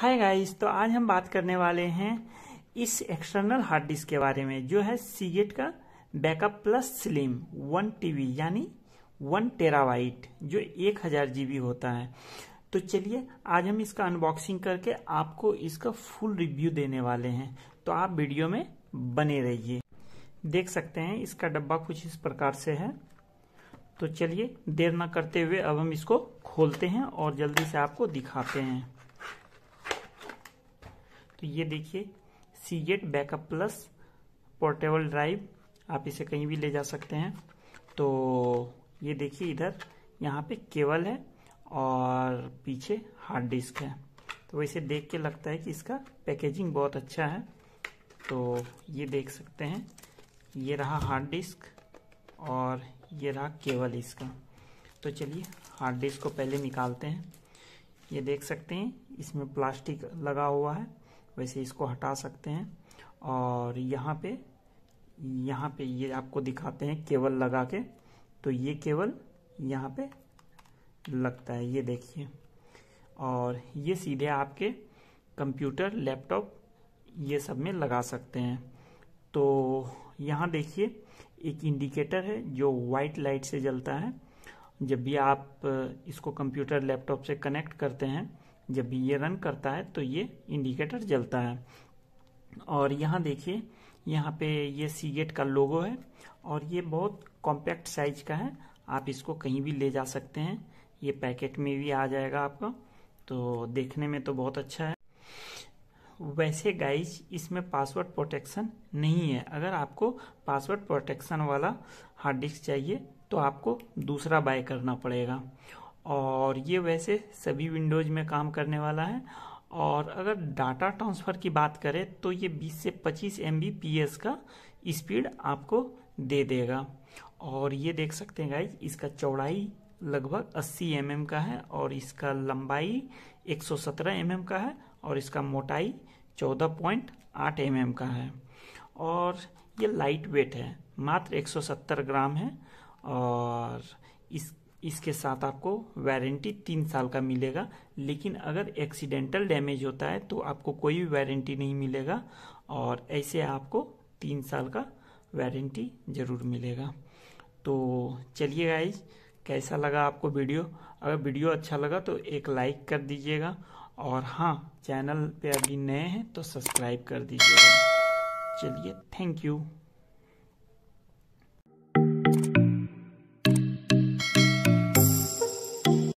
hi guys तो आज हम बात करने वाले हैं इस एक्सटर्नल हार्ड डिस्क के बारे में जो है सीगेट का backup plus slim one TB यानी वन टेराबाइट जो एक हजार जीबी होता है तो चलिए आज हम इसका अनबॉक्सिंग करके आपको इसका फुल रिव्यू देने वाले हैं तो आप वीडियो में बने रहिए देख सकते हैं इसका डब्बा कुछ इस प्रकार से है तो चलिए देर ना करते हुए अब हम इसको खोलते हैं और जल्दी से आपको दिखाते हैं तो ये देखिए Seagate backup plus portable drive आप इसे कहीं भी ले जा सकते हैं तो ये देखिए इधर यहाँ पे केबल है और पीछे हार्ड डिस्क है तो वैसे देख के लगता है कि इसका पैकेजिंग बहुत अच्छा है तो ये देख सकते हैं ये रहा हार्ड डिस्क और ये रहा केवल इसका तो चलिए हार्ड डिस्क को पहले निकालते हैं ये देख सकते हैं इसमें प्लास्टिक लगा हुआ है वैसे इसको हटा सकते हैं और यहाँ पे यहाँ पे ये आपको दिखाते हैं केवल लगा के तो ये केवल यहाँ पे लगता है ये देखिए और ये सीधे आपके कंप्यूटर लैपटॉप ये सब में लगा सकते हैं तो यहाँ देखिए एक इंडिकेटर है जो वाइट लाइट से जलता है जब भी आप इसको कंप्यूटर लैपटॉप से कनेक्ट करते हैं जब भी ये रन करता है तो ये इंडिकेटर जलता है और यहाँ देखिए यहाँ पे ये सी गेट का लोगो है और ये बहुत कॉम्पैक्ट साइज का है आप इसको कहीं भी ले जा सकते हैं ये पैकेट में भी आ जाएगा आपका तो देखने में तो बहुत अच्छा है वैसे गाइज इसमें पासवर्ड प्रोटेक्शन नहीं है अगर आपको पासवर्ड प्रोटेक्शन वाला हार्ड डिस्क चाहिए तो आपको दूसरा बाय करना पड़ेगा और ये वैसे सभी विंडोज में काम करने वाला है और अगर डाटा ट्रांसफ़र की बात करें तो ये 20 से 25 एम का स्पीड आपको दे देगा और ये देख सकते हैं गाइज इसका चौड़ाई लगभग 80 एम mm का है और इसका लंबाई 117 एम mm का है और इसका मोटाई 14.8 एम mm का है और ये लाइट वेट है मात्र 170 ग्राम है और इस इसके साथ आपको वारंटी तीन साल का मिलेगा लेकिन अगर एक्सीडेंटल डैमेज होता है तो आपको कोई भी वारंटी नहीं मिलेगा और ऐसे आपको तीन साल का वारंटी ज़रूर मिलेगा तो चलिए गाइज कैसा लगा आपको वीडियो अगर वीडियो अच्छा लगा तो एक लाइक कर दीजिएगा और हाँ चैनल पे अभी नए हैं तो सब्सक्राइब कर दीजिएगा चलिए थैंक यू